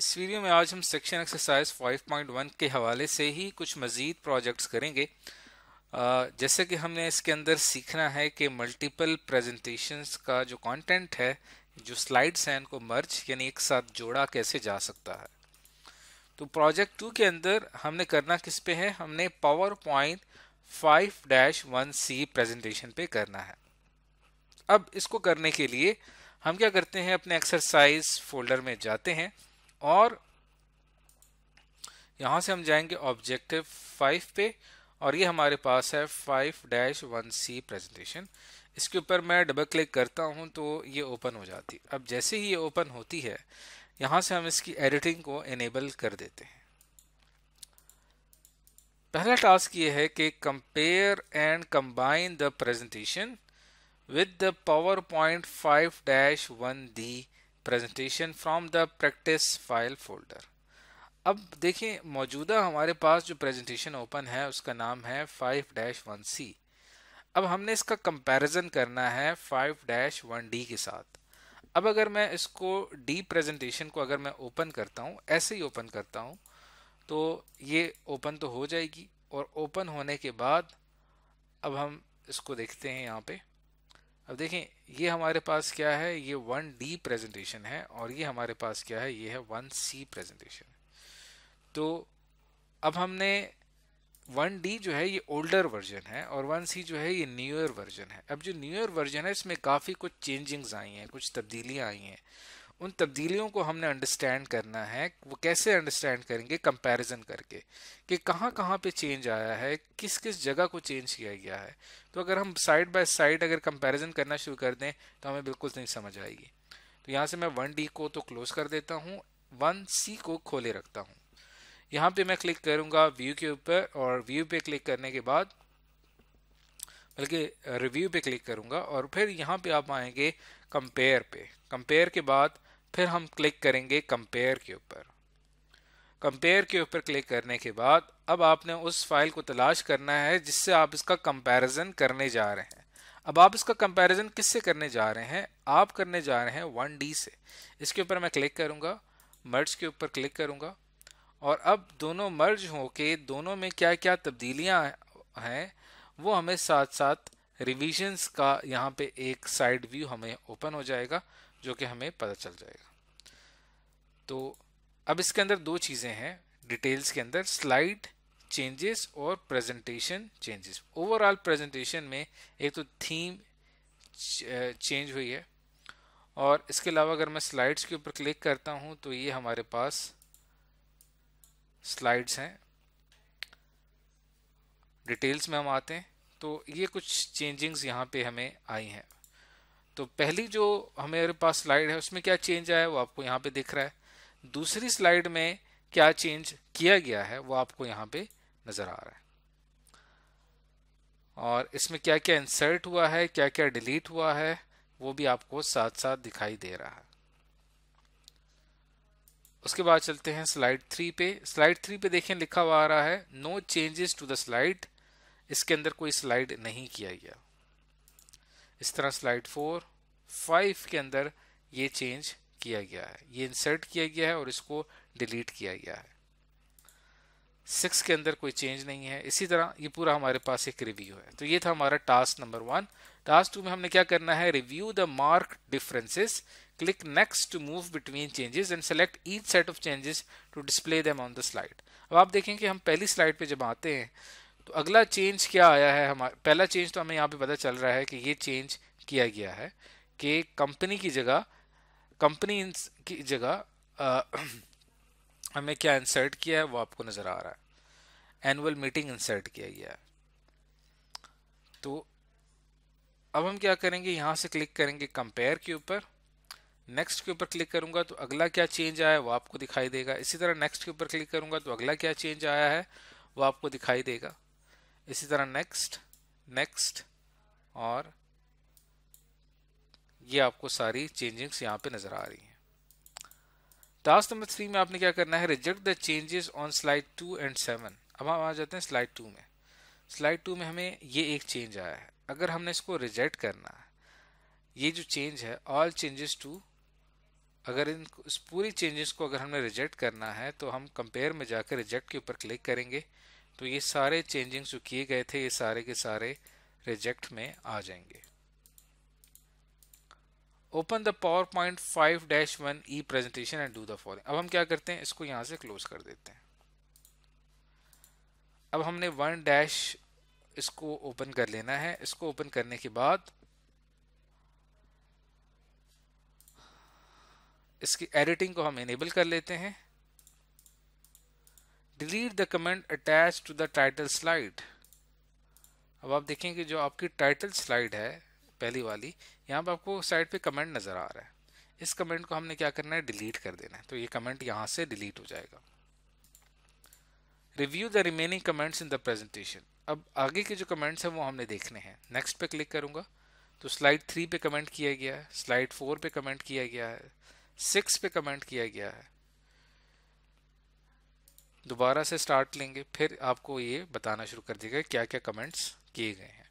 इस वीडियो में आज हम सेक्शन एक्सरसाइज 5.1 के हवाले से ही कुछ मज़ीद प्रोजेक्ट्स करेंगे जैसे कि हमने इसके अंदर सीखना है कि मल्टीपल प्रेजेंटेशंस का जो कंटेंट है जो स्लाइड्स हैं उनको मर्ज यानी एक साथ जोड़ा कैसे जा सकता है तो प्रोजेक्ट टू के अंदर हमने करना किस पे है हमने PowerPoint five dash one C presentation पे करना है अब इसको करने के लिए हम क्या करते हैं अपने एक्सरसाइज फोल्डर में जाते हैं और यहाँ से हम जाएंगे ऑब्जेक्टिव फाइव पे और ये हमारे पास है five dash one C presentation इसके ऊपर मैं डबल क्लिक करता हूँ तो ये ओपन हो जाती है अब जैसे ही ये ओपन होती है यहाँ से हम इसकी एडिटिंग को इनेबल कर देते हैं पहला टास्क ये है कि compare and combine the presentation with the PowerPoint five dash one D presentation from the practice file folder अब देखें मौजूदा हमारे पास जो प्रेजेंटेशन ओपन है उसका नाम है 5-1C। अब हमने इसका कंपैरिजन करना है 5-1D के साथ अब अगर मैं इसको डी प्रेजेंटेशन को अगर मैं ओपन करता हूँ ऐसे ही ओपन करता हूँ तो ये ओपन तो हो जाएगी और ओपन होने के बाद अब हम इसको देखते हैं यहाँ पर अब देखें ये हमारे पास क्या है ये वन डी प्रेजेंटेशन है और ये हमारे पास क्या है ये है वन सी प्रेजेंटेशन तो अब हमने वन डी जो है ये ओल्डर वर्जन है और वन सी जो है ये न्यूअर वर्जन है अब जो न्यूअर वर्जन है इसमें काफ़ी कुछ चेंजिंग्स आई हैं कुछ तब्दीलियाँ आई हैं उन तब्दीलियों को हमने अंडरस्टैंड करना है वो कैसे अंडरस्टैंड करेंगे कंपैरिजन करके कि कहाँ कहाँ पे चेंज आया है किस किस जगह को चेंज किया गया है तो अगर हम साइड बाय साइड अगर कंपैरिजन करना शुरू कर दें तो हमें बिल्कुल नहीं समझ आएगी तो यहाँ से मैं वन डी को तो क्लोज कर देता हूँ वन सी को खोले रखता हूँ यहाँ पे मैं क्लिक करूँगा व्यू के ऊपर और व्यू पे क्लिक करने के बाद बल्कि रिव्यू पे क्लिक करूँगा और फिर यहाँ पे आप आएंगे कंपेयर पे कंपेयर के बाद फिर हम क्लिक करेंगे कंपेयर के ऊपर कंपेयर के ऊपर क्लिक करने के बाद अब आपने उस फाइल को तलाश करना है जिससे आप इसका कंपैरिजन करने जा रहे हैं अब आप इसका कंपैरिजन किससे करने जा रहे हैं आप करने जा रहे हैं वन डी से इसके ऊपर मैं क्लिक करूंगा मर्ज के ऊपर क्लिक करूंगा और अब दोनों मर्ज हो के दोनों में क्या क्या तब्दीलियाँ हैं वो हमें साथ साथ रिविजन्स का यहाँ पे एक साइड व्यू हमें ओपन हो जाएगा जो कि हमें पता चल जाएगा तो अब इसके अंदर दो चीज़ें हैं डिटेल्स के अंदर स्लाइड चेंजेस और प्रेजेंटेशन चेंजेस ओवरऑल प्रेजेंटेशन में एक तो थीम चेंज हुई है और इसके अलावा अगर मैं स्लाइड्स के ऊपर क्लिक करता हूं तो ये हमारे पास स्लाइड्स हैं डिटेल्स में हम आते हैं तो ये कुछ चेंजिंग्स यहाँ पे हमें आई हैं तो पहली जो हमारे पास स्लाइड है उसमें क्या चेंज आया है वो आपको यहाँ पे दिख रहा है दूसरी स्लाइड में क्या चेंज किया गया है वो आपको यहाँ पे नज़र आ रहा है और इसमें क्या क्या इंसर्ट हुआ है क्या क्या डिलीट हुआ है वो भी आपको साथ साथ दिखाई दे रहा है उसके बाद चलते हैं स्लाइड थ्री पे स्लाइड थ्री पे देखें लिखा हुआ आ रहा है no changes to the slide इसके अंदर कोई स्लाइड नहीं किया गया इस तरह स्लाइड फोर फाइव के अंदर ये चेंज किया गया है ये इंसर्ट किया गया है और इसको डिलीट किया गया है सिक्स के अंदर कोई चेंज नहीं है इसी तरह ये पूरा हमारे पास एक रिव्यू है तो ये था हमारा task number one task two में हमने क्या करना है review the mark differences click next to move between changes and select each set of changes to display them on the slide अब आप देखें कि हम पहली स्लाइड पे जब आते हैं तो अगला चेंज क्या आया है हमारा पहला चेंज तो हमें यहाँ पे पता चल रहा है कि ये चेंज किया गया है कि कंपनी की जगह कंपनी की जगह हमें क्या इंसर्ट किया है वो आपको नज़र आ रहा है एनुअल मीटिंग इंसर्ट किया गया है तो अब हम क्या करेंगे यहाँ से क्लिक करेंगे कंपेयर के ऊपर नेक्स्ट के ऊपर क्लिक करूँगा तो अगला क्या चेंज आया है वो आपको दिखाई देगा इसी तरह नेक्स्ट के ऊपर क्लिक करूँगा तो अगला क्या चेंज आया है वो आपको दिखाई देगा इसी तरह नेक्स्ट नेक्स्ट और ये आपको सारी चेंजिंग्स यहाँ पे नजर आ रही हैं टास्क नंबर थ्री में आपने क्या करना है reject the changes on slide two and seven अब हम आ जाते हैं स्लाइड टू में स्लाइड टू में हमें ये एक चेंज आया है अगर हमने इसको रिजेक्ट करना है ये जो चेंज है ऑल चेंजेस टू अगर इन इस पूरी चेंजेस को अगर हमने रिजेक्ट करना है तो हम कंपेयर में जाकर रिजेक्ट के ऊपर क्लिक करेंगे तो ये सारे चेंजिंग जो किए गए थे ये सारे के सारे रिजेक्ट में आ जाएंगे open the PowerPoint five dash one E presentation and do the following अब हम क्या करते हैं इसको यहां से क्लोज कर देते हैं अब हमने वन डैश इसको ओपन कर लेना है इसको ओपन करने के बाद इसकी एडिटिंग को हम इनेबल कर लेते हैं delete the comment attach to the title slide अब आप देखेंगे जो आपकी टाइटल स्लाइड है पहली वाली यहाँ पर आपको साइड पे कमेंट नज़र आ रहा है इस कमेंट को हमने क्या करना है डिलीट कर देना है तो ये कमेंट यहाँ से डिलीट हो जाएगा review the remaining comments in the presentation अब आगे के जो कमेंट्स हैं वो हमने देखने हैं नेक्स्ट पे क्लिक करूँगा तो स्लाइड थ्री पे कमेंट किया गया है स्लाइड फोर पे कमेंट किया गया है सिक्स पे कमेंट किया गया है दोबारा से स्टार्ट लेंगे फिर आपको ये बताना शुरू कर देगा क्या क्या कमेंट्स किए गए हैं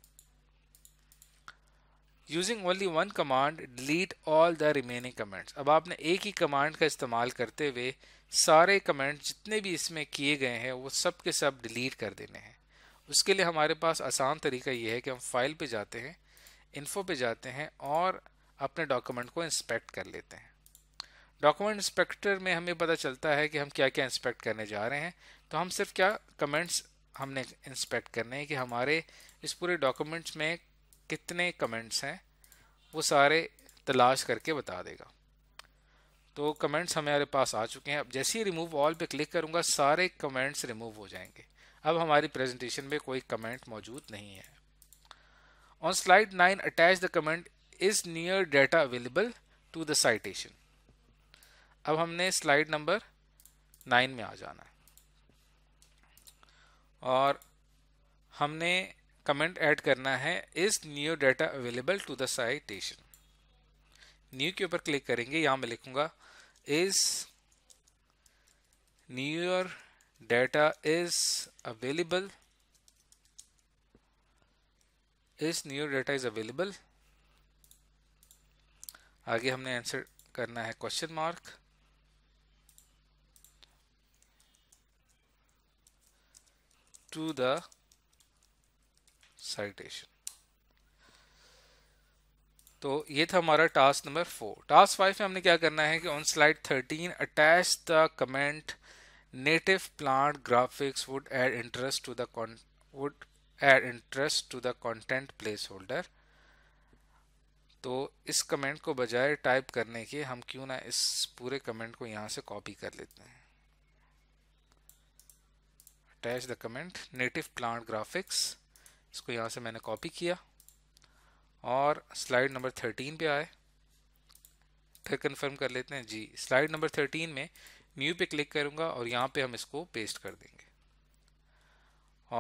using only one command delete all the remaining comments अब आपने एक ही कमांड का इस्तेमाल करते हुए सारे कमेंट जितने भी इसमें किए गए हैं वो सब के सब डिलीट कर देने हैं उसके लिए हमारे पास आसान तरीका ये है कि हम फाइल पे जाते हैं इन्फो पे जाते हैं और अपने डॉक्यूमेंट को इंस्पेक्ट कर लेते हैं डॉक्यूमेंट इंस्पेक्टर में हमें पता चलता है कि हम क्या क्या इंस्पेक्ट करने जा रहे हैं तो हम सिर्फ क्या कमेंट्स हमने इंस्पेक्ट करने हैं कि हमारे इस पूरे डॉक्यूमेंट्स में कितने कमेंट्स हैं वो सारे तलाश करके बता देगा तो कमेंट्स हमारे पास आ चुके हैं अब जैसे ही रिमूव ऑल पे क्लिक करूँगा सारे कमेंट्स रिमूव हो जाएंगे अब हमारी प्रेजेंटेशन में कोई कमेंट मौजूद नहीं है on slide nine attach the comment is near data available to the citation अब हमने स्लाइड नंबर नाइन में आ जाना है और हमने कमेंट ऐड करना है is new data available to the citation new के ऊपर क्लिक करेंगे यहां मैं लिखूंगा is newer data is available is new data is available आगे हमने आंसर करना है question mark to the citation. तो ये था हमारा task number four task five में हमने क्या करना है कि on slide thirteen attach the comment native plant graphics would add interest to the would add interest to the content placeholder तो इस कमेंट को बजाय टाइप करने के हम क्यों ना इस पूरे कमेंट को यहाँ से कॉपी कर लेते हैं attach the comment native plant graphics इसको यहाँ से मैंने कॉपी किया और स्लाइड नंबर थर्टीन पे आए फिर कंफर्म कर लेते हैं जी स्लाइड नंबर थर्टीन में न्यू पे क्लिक करूँगा और यहाँ पे हम इसको पेस्ट कर देंगे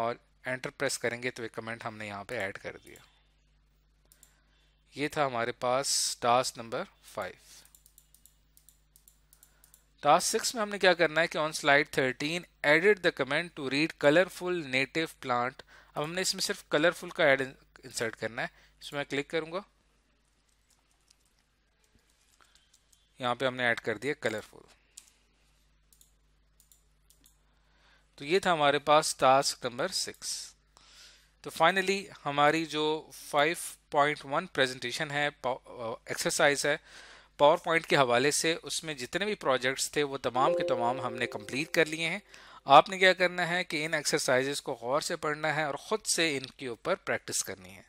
और एंटर प्रेस करेंगे तो एक कमेंट हमने यहाँ पे ऐड कर दिया ये था हमारे पास टास्क नंबर फाइव टास्क तो सिक्स में हमने क्या करना है कि on slide thirteen edit the comment to read colourful native plant अब हमने इसमें सिर्फ कलरफुल का एड इंसर्ट करना है इसमें मैं क्लिक करूंगा यहां पे हमने ऐड कर दिया कलरफुल तो ये था हमारे पास टास्क नंबर सिक्स तो फाइनली हमारी जो 5.1 प्रेजेंटेशन है एक्सरसाइज है पावर पॉइंट के हवाले से उसमें जितने भी प्रोजेक्ट्स थे वो तमाम के तमाम हमने कंप्लीट कर लिए हैं आपने क्या करना है कि इन एक्सरसाइजेज़ को गौर से पढ़ना है और ख़ुद से इनके ऊपर प्रैक्टिस करनी है